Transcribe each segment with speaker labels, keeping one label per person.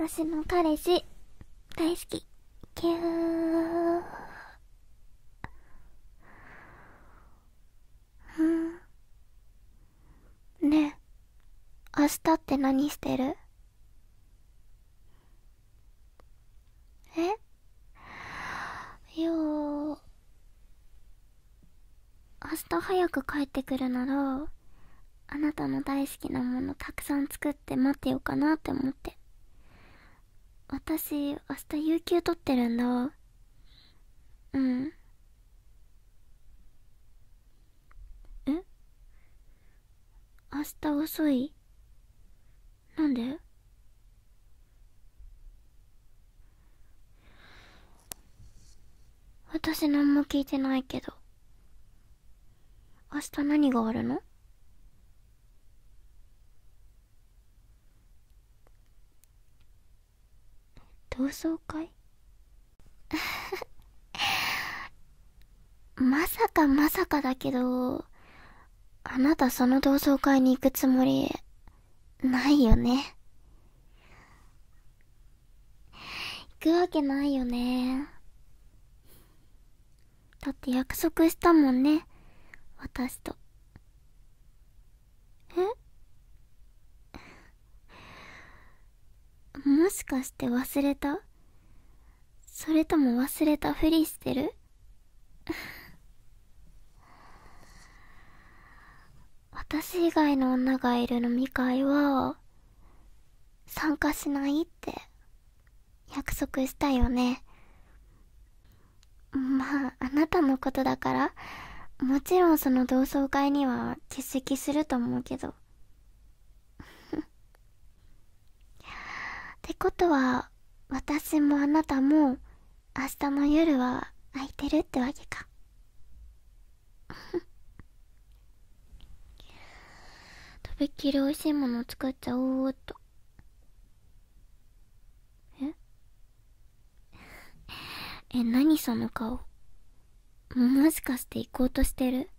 Speaker 1: 私の彼氏大好きキューうんねえ明日って何してるえよう明日早く帰ってくるならあなたの大好きなものたくさん作って待ってようかなって思って私明日有休取ってるんだうんえ明日遅いなんで私何も聞いてないけど明日何があるの同窓会 まさかまさかだけどあなたその同窓会に行くつもりないよね行くわけないよねだって約束したもんね私と。かして忘れたそれとも忘れたふりしてる 私以外の女がいる飲み会は参加しないって約束したよねまああなたのことだからもちろんその同窓会には欠席すると思うけどってことは私もあなたも明日の夜は空いてるってわけかとび っきり美味しいもの作っちゃおうっとえ え何その顔もしかして行こうとしてる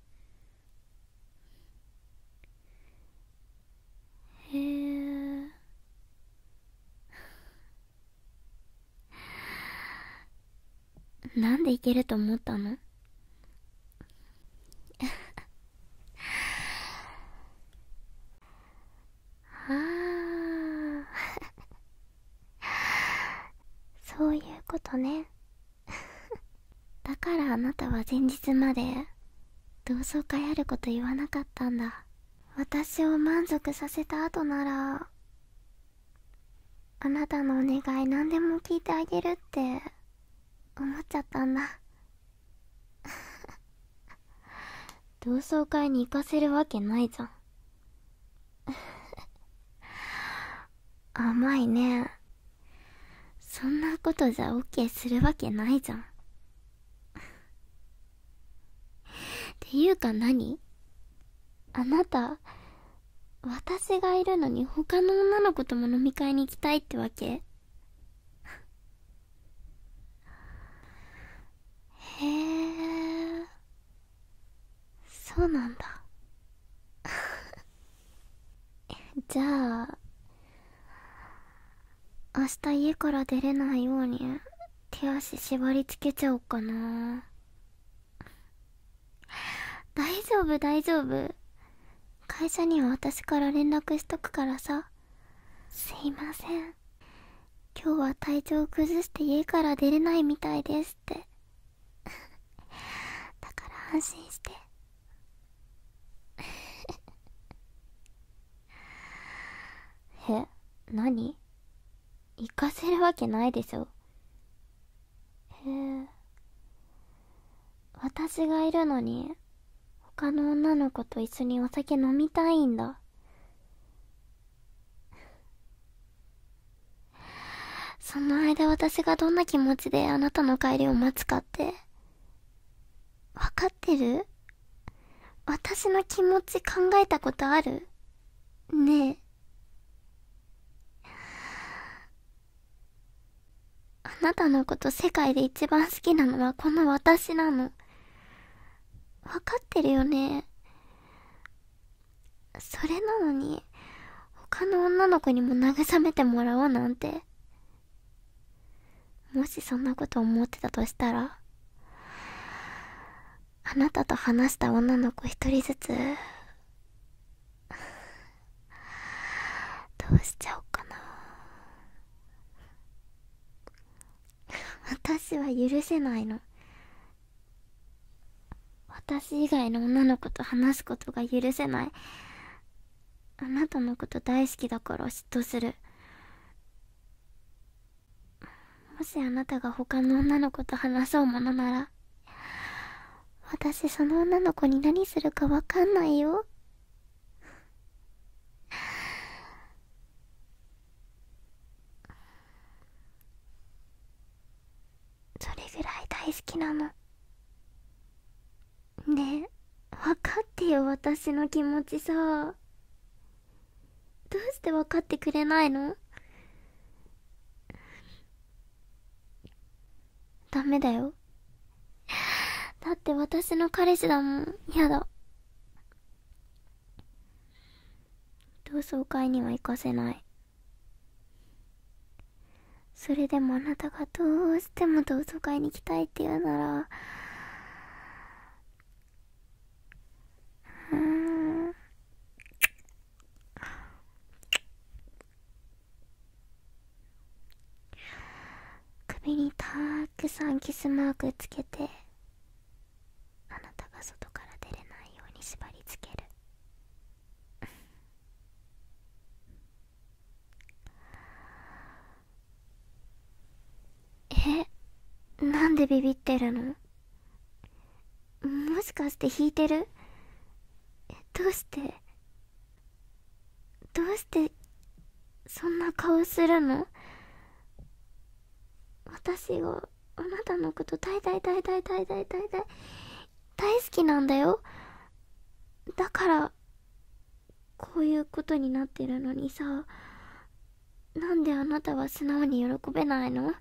Speaker 1: なんでいけると思ったの ああ そういうことね だからあなたは前日まで同窓会あること言わなかったんだ私を満足させた後ならあなたのお願い何でも聞いてあげるって思っちゃったんだ 同窓会に行かせるわけないじゃん 甘いねそんなことじゃ OK するわけないじゃん っていうか何あなた私がいるのに他の女の子とも飲み会に行きたいってわけなんだ じゃあ明日家から出れないように手足縛りつけちゃおうかな大丈夫大丈夫会社には私から連絡しとくからさすいません今日は体調崩して家から出れないみたいですって だから安心して。え、何行かせるわけないでしょ。へえ。私がいるのに、他の女の子と一緒にお酒飲みたいんだ。その間私がどんな気持ちであなたの帰りを待つかって、分かってる私の気持ち考えたことあるねえ。あなたのこと世界で一番好きなのはこの私なの。わかってるよね。それなのに、他の女の子にも慰めてもらおうなんて。もしそんなこと思ってたとしたら、あなたと話した女の子一人ずつ、どうしちゃおうかな。私は許せないの私以外の女の子と話すことが許せないあなたのこと大好きだから嫉妬するもしあなたが他の女の子と話そうものなら私その女の子に何するか分かんないよきなのねえ分かってよ私の気持ちさどうして分かってくれないのダメだよだって私の彼氏だもん嫌だ同窓会には行かせないそれでもあなたがどうしても同窓会に来たいって言うならうん首にたくさんキスマークつけてでビビってるのもしかして引いてるどうしてどうしてそんな顔するの私があなたのこと大大大大大大大大大好きなんだよだからこういうことになってるのにさなんであなたは素直に喜べないの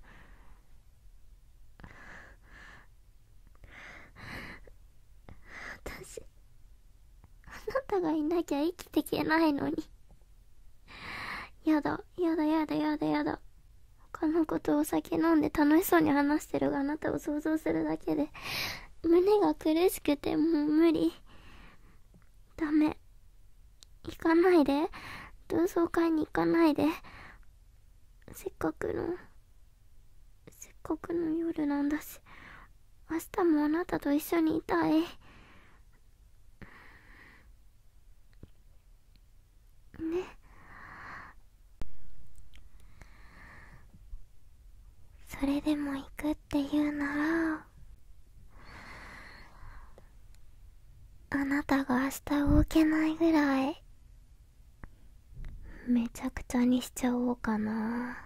Speaker 1: たがいなきゃ生きていけないのに。やだ、やだ、やだ、やだ、やだ。他のことをお酒飲んで楽しそうに話してるがあなたを想像するだけで、胸が苦しくてもう無理。ダメ。行かないで。同窓会に行かないで。せっかくの、せっかくの夜なんだし、明日もあなたと一緒にいたい。ねそれでも行くって言うならあなたが明日動けないぐらいめちゃくちゃにしちゃおうかな